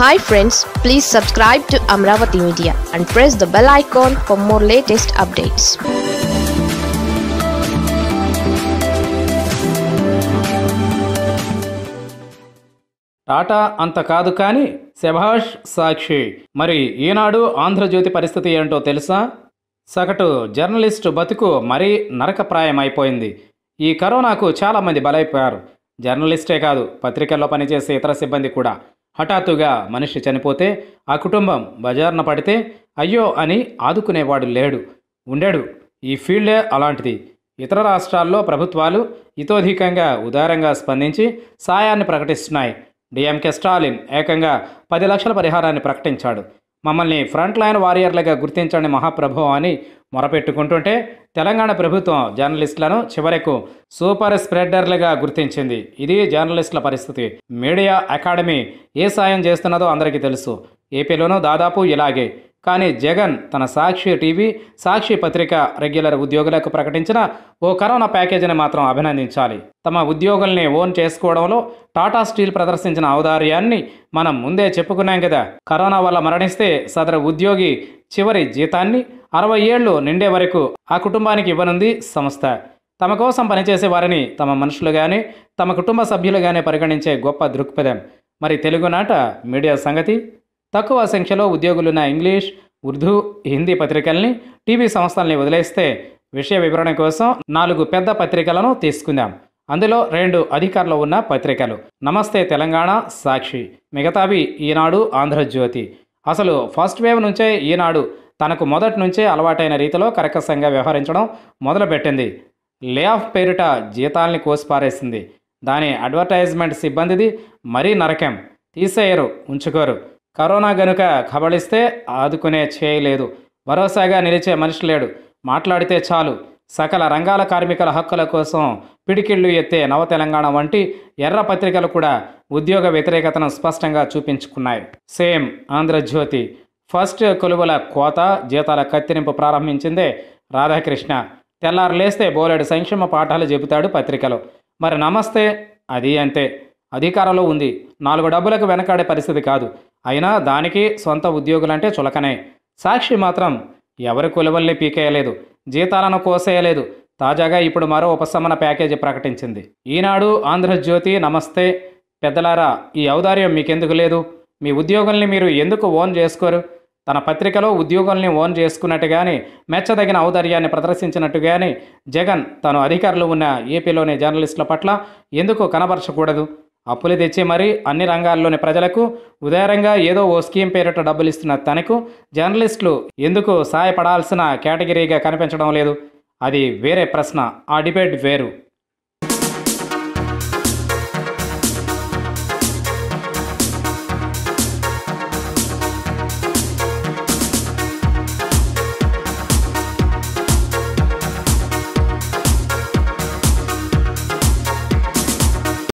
hi friends please subscribe to Amaravati media and press the bell icon for more latest updates Tata అంత కాదు కానీ శభాష్ సాక్షి మరి ఈనాడు ఆంధ్రజ్యోతి పరిస్థితి ఏంటో తెలుసా సగటు జర్నలిస్టు బతుకు మరీ నరకప్రాయమైపోయింది ఈ కరోనాకు చాలామంది బలైపోయారు జర్నలిస్టే కాదు పత్రికల్లో పనిచేసే ఇతర సిబ్బంది కూడా హఠాత్తుగా మనిషి చనిపోతే ఆ కుటుంబం బజార్న పడితే అయ్యో అని ఆదుకునేవాడు లేడు ఉండడు ఈ ఫీల్డే అలాంటిది ఇతర రాష్ట్రాల్లో ప్రభుత్వాలు ఇతోధికంగా ఉదారంగా స్పందించి సాయాన్ని ప్రకటిస్తున్నాయి డిఎంకే స్టాలిన్ ఏకంగా పది లక్షల పరిహారాన్ని ప్రకటించాడు మమ్మల్ని ఫ్రంట్ లైన్ వారియర్లుగా గుర్తించండి మహాప్రభు అని మొరపెట్టుకుంటుంటే తెలంగాణ ప్రభుత్వం జర్నలిస్టులను చివరకు సూపర్ స్ప్రెడర్లుగా గుర్తించింది ఇది జర్నలిస్టుల పరిస్థితి మీడియా అకాడమీ ఏ సాయం చేస్తున్నదో అందరికీ తెలుసు ఏపీలోనూ దాదాపు ఇలాగే కానీ జగన్ తన సాక్షి టీవీ సాక్షి పత్రిక రెగ్యులర్ ఉద్యోగులకు ప్రకటించిన ఓ కరోనా ప్యాకేజీని మాత్రం అభినందించాలి తమ ఉద్యోగుల్ని ఓన్ చేసుకోవడంలో టాటా స్టీల్ ప్రదర్శించిన ఔదార్యాన్ని మనం ముందే చెప్పుకున్నాం కదా కరోనా వల్ల మరణిస్తే సదరు ఉద్యోగి చివరి జీతాన్ని అరవై ఏళ్ళు నిండే వరకు ఆ కుటుంబానికి ఇవ్వనుంది సంస్థ తమ కోసం పనిచేసే వారిని తమ మనుషులుగానే తమ కుటుంబ సభ్యులుగానే పరిగణించే గొప్ప దృక్పథం మరి తెలుగునాట మీడియా సంగతి తక్కువ సంఖ్యలో ఉద్యోగులున్న ఇంగ్లీష్ ఉర్దూ హిందీ పత్రికల్ని టీవీ సంస్థల్ని వదిలేస్తే విషయ వివరణ కోసం నాలుగు పెద్ద పత్రికలను తీసుకుందాం అందులో రెండు అధికారులు ఉన్న పత్రికలు నమస్తే తెలంగాణ సాక్షి మిగతావి ఈనాడు ఆంధ్రజ్యోతి అసలు ఫస్ట్ వేవ్ నుంచే ఈనాడు తనకు మొదటి నుంచే అలవాటైన రీతిలో కరకసంగా వ్యవహరించడం మొదలుపెట్టింది లే ఆఫ్ పేరిట జీతాల్ని కోసిపారేసింది దాని అడ్వర్టైజ్మెంట్ సిబ్బందిది మరీ నరకం తీసేయరు ఉంచుకోరు కరోనా గనుక కబళిస్తే ఆదుకునే చేయలేదు భరోసాగా నిలిచే మనిషి లేడు మాట్లాడితే చాలు సకల రంగాల కార్మికుల హక్కుల కోసం పిడికిళ్ళు ఎత్తే నవ తెలంగాణ వంటి ఎర్ర పత్రికలు కూడా ఉద్యోగ వ్యతిరేకతను స్పష్టంగా చూపించుకున్నాయి సేమ్ ఆంధ్రజ్యోతి ఫస్ట్ కొలువుల కోత జీతాల కత్తిరింపు ప్రారంభించిందే రాధాకృష్ణ తెల్లారు లేస్తే బోలెడు సంక్షేమ పాఠాలు చెబుతాడు పత్రికలు మరి నమస్తే అది అంతే అధికారంలో ఉంది నాలుగు డబ్బులకు వెనకాడే పరిస్థితి కాదు అయినా దానికి సొంత ఉద్యోగులంటే చులకనే సాక్షి మాత్రం ఎవరి కొలువల్ని పీకేయలేదు జీతాలను కోసేయలేదు తాజాగా ఇప్పుడు మరో ఉపశమన ప్యాకేజీ ప్రకటించింది ఈనాడు ఆంధ్రజ్యోతి నమస్తే పెద్దలారా ఈ ఔదార్యం మీకెందుకు లేదు మీ ఉద్యోగుల్ని మీరు ఎందుకు ఓన్ చేసుకోరు తన పత్రికలో ఉద్యోగుల్ని ఓన్ చేసుకున్నట్టు కానీ మెచ్చదగిన ఔదార్యాన్ని ప్రదర్శించినట్టు కానీ జగన్ తను అధికారులు ఉన్న ఏపీలోని జర్నలిస్టుల పట్ల ఎందుకు కనబరచకూడదు అప్పులు తెచ్చి మరీ అన్ని రంగాల్లోని ప్రజలకు ఉదారంగా ఏదో ఓ స్కీమ్ పేరిట డబ్బులు ఇస్తున్న తనకు జర్నలిస్టులు ఎందుకు సహాయపడాల్సిన కేటగిరీగా కనిపించడం లేదు అది వేరే ప్రశ్న ఆ డిబేట్ వేరు